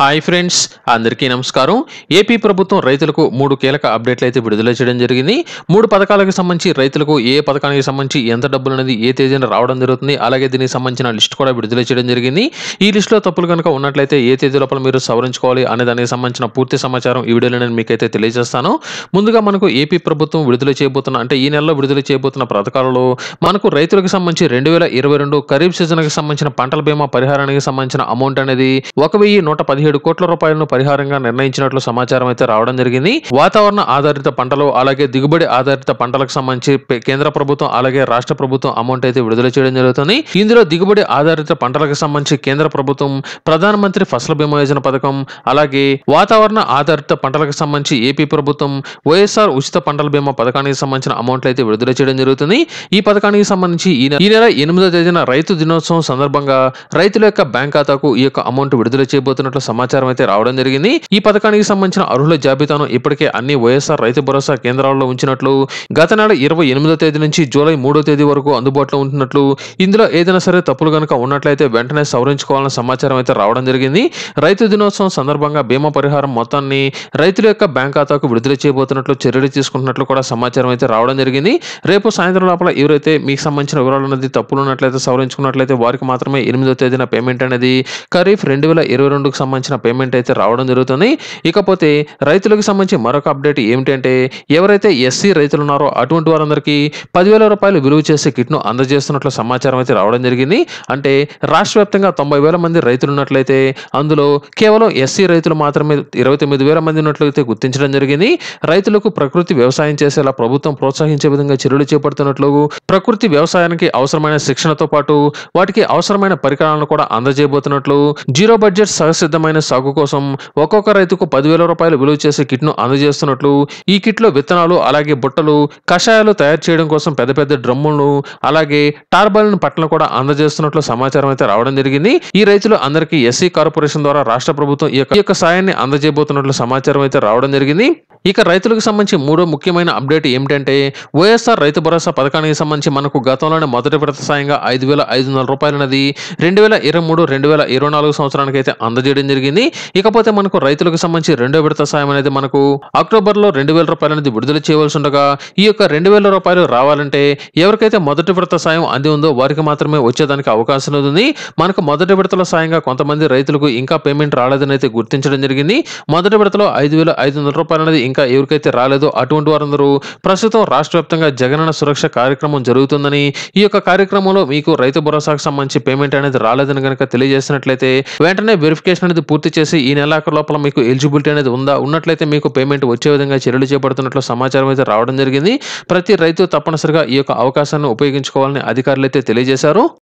hi friends అందరికీ నమస్కారం AP ప్రభుత్వం రైతులకు మూడు కీలక అప్డేట్లు అయితే విడుదల చేయడం జరిగింది మూడు పథకాలకు సంబంధించి రైతులకు ఏ పథకానికి సంబంధించి ఎంత డబ్బులు అనేది ఏ తేదీన రావడం జరుగుతుంది అలాగే దీనికి సంబంధించిన లిస్ట్ కూడా విడుదల చేయడం జరిగింది ఈ లిస్టులో తప్పులు కనుక ఉన్నట్లయితే ఏ తేదీ లోపల మీరు సవరించుకోవాలి అనే దానికి సంబంధించిన పూర్తి సమాచారం ఈ వీడియోలో నేను మీకైతే తెలియజేస్తాను ముందుగా మనకు ఏపీ ప్రభుత్వం విడుదల చేయబోతున్న అంటే ఈ నెలలో విడుదల చేయబోతున్న పథకాలలో మనకు రైతులకు సంబంధించి రెండు వేల ఇరవై రెండు ఖరీఫ్ సీజన్కి సంబంధించిన పంటల బీమా పరిహారానికి సంబంధించిన అమౌంట్ అనేది ఒక వెయ్యి నూట పదిహేడు పదిహేడు కోట్ల రూపాయలను పరిహారంగా నిర్ణయించినట్లు సమాచారం అయితే రావడం జరిగింది వాతావరణ ఆధారిత పంటలు అలాగే దిగుబడి ఆధారిత పంటలకు సంబంధించి కేంద్ర ప్రభుత్వం అలాగే రాష్ట్ర ప్రభుత్వం అమౌంట్ అయితే విడుదల చేయడం జరుగుతుంది ఇందులో దిగుబడి ఆధారిత పంటలకు సంబంధించి కేంద్ర ప్రభుత్వం ప్రధానమంత్రి ఫసల బీమా యోజన పథకం అలాగే వాతావరణ ఆధారిత పంటలకు సంబంధించి ఏపీ ప్రభుత్వం వైఎస్ఆర్ ఉచిత పంటల బీమా పథకానికి సంబంధించిన అమౌంట్ అయితే విడుదల చేయడం జరుగుతుంది ఈ పథకానికి సంబంధించి ఈ నెల ఎనిమిదో తేదీన రైతు దినోత్సవం సందర్భంగా రైతుల యొక్క బ్యాంక్ ఖాతాకు ఈ యొక్క అమౌంట్ విడుదల చేయబోతున్నట్లు సమాచారం సమాచారం అయితే రావడం జరిగింది ఈ పథకానికి సంబంధించిన అర్హుల జాబితాను ఇప్పటికే అన్ని వైఎస్ఆర్ రైతు భరోసా కేంద్రాల్లో ఉంచినట్లు గత నెల ఇరవై ఎనిమిదో తేదీ నుంచి జూలై మూడో తేదీ వరకు అందుబాటులో ఉంటున్నట్లు ఇందులో ఏదైనా సరే తప్పులు కనుక ఉన్నట్లయితే వెంటనే సవరించుకోవాలన్న సమాచారం అయితే రావడం జరిగింది రైతు దినోత్సవం సందర్భంగా బీమా పరిహారం మొత్తాన్ని రైతుల యొక్క బ్యాంక్ ఖాతాకు విడుదల చేయబోతున్నట్లు చర్యలు తీసుకుంటున్నట్లు కూడా సమాచారం అయితే రావడం జరిగింది రేపు సాయంత్రం లోపల ఎవరైతే మీకు సంబంధించిన వివరాలు అనేది తప్పులు ఉన్నట్లయితే సవరించుకున్నట్లయితే వారికి మాత్రమే ఎనిమిదో తేదీన పేమెంట్ అనేది ఖరీఫ్ రెండు వేల ఇరవై రెండుకు సంబంధించి సంబంధించిన పేమెంట్ అయితే రావడం జరుగుతుంది ఇకపోతే రైతులకు సంబంధించి మరొక అప్డేట్ ఏమిటంటే ఎవరైతే ఎస్సీ రైతులు ఉన్నారో అటువంటి వారందరికీ పదివేల రూపాయలు విలువ చేసే కిట్ను అందజేస్తున్నట్లు సమాచారం అయితే రావడం జరిగింది అంటే రాష్ట్ర వ్యాప్తంగా తొంభై వేల మంది రైతులు ఉన్నట్లయితే అందులో కేవలం ఎస్సీ రైతులు మాత్రమే ఇరవై తొమ్మిది వేల మంది ఉన్నట్లయితే గుర్తించడం జరిగింది రైతులకు ప్రకృతి వ్యవసాయం చేసేలా ప్రభుత్వం ప్రోత్సహించే విధంగా చర్యలు చేపడుతున్నట్లు ప్రకృతి వ్యవసాయానికి అవసరమైన శిక్షణతో పాటు వాటికి అవసరమైన పరికరాలను కూడా అందజేయబోతున్నట్లు జీరో బడ్జెట్ సహసిద్ధమైన నాణ్యమైన సాగు కోసం ఒక్కొక్క రైతుకు పదివేల రూపాయలు విలువ చేసే కిట్ను అందజేస్తున్నట్లు ఈ కిట్లో విత్తనాలు అలాగే బుట్టలు కషాయాలు తయారు చేయడం కోసం పెద్ద పెద్ద డ్రమ్ములను అలాగే టార్బాలను పట్లను కూడా అందజేస్తున్నట్లు సమాచారం అయితే రావడం జరిగింది ఈ రైతులు అందరికీ ఎస్సీ కార్పొరేషన్ ద్వారా రాష్ట్ర ప్రభుత్వం ఈ యొక్క సాయాన్ని అందజేయబోతున్నట్లు సమాచారం అయితే రావడం జరిగింది ఇక రైతులకు సంబంధించి మూడో ముఖ్యమైన అప్డేట్ ఏమిటంటే వైఎస్ఆర్ రైతు భరోసా పథకానికి సంబంధించి మనకు గతంలోనే మొదటి విడత సాయంగా ఐదు వేల ఐదు వందల రూపాయలన్నది రెండు వేల ఇరవై మూడు రెండు వేల ఇరవై నాలుగు సంవత్సరానికి అయితే అందజేయడం జరిగింది ఇకపోతే మనకు రైతులకు సంబంధించి రెండో విడత సాయం అనేది మనకు అక్టోబర్లో రెండు వేల రూపాయలు అనేది విడుదల చేయవలసి ఉండగా ఈ యొక్క రెండు వేల రూపాయలు రావాలంటే ఎవరికైతే మొదటి విడత సాయం అంది ఉందో వారికి మాత్రమే వచ్చేదానికి అవకాశం ఉంది మనకు మొదటి విడతల సాయంగా కొంతమంది రైతులకు ఇంకా పేమెంట్ రాలేదని అయితే గుర్తించడం జరిగింది మొదటి విడతలో ఐదు వేల ఐదు వందల రూపాయలు అనేది ఇంకా ఎవరికైతే రాలేదో అటువంటి వారందరూ ప్రస్తుతం రాష్ట్ర వ్యాప్తంగా జగనన్న సురక్ష కార్యక్రమం జరుగుతుందని ఈ యొక్క కార్యక్రమంలో మీకు రైతు భరోసాకు సంబంధించి పేమెంట్ అనేది రాలేదని కనుక తెలియజేసినట్లయితే వెంటనే వెరిఫికేషన్ అనేది పూర్తి చేసి ఈ నెలాఖరు లోపల మీకు ఎలిజిబిలిటీ అనేది ఉందా ఉన్నట్లయితే మీకు పేమెంట్ వచ్చే విధంగా చర్యలు చేపడుతున్నట్లు సమాచారం అయితే రావడం జరిగింది ప్రతి రైతు తప్పనిసరిగా ఈ యొక్క అవకాశాన్ని ఉపయోగించుకోవాలని అధికారులు అయితే తెలియజేశారు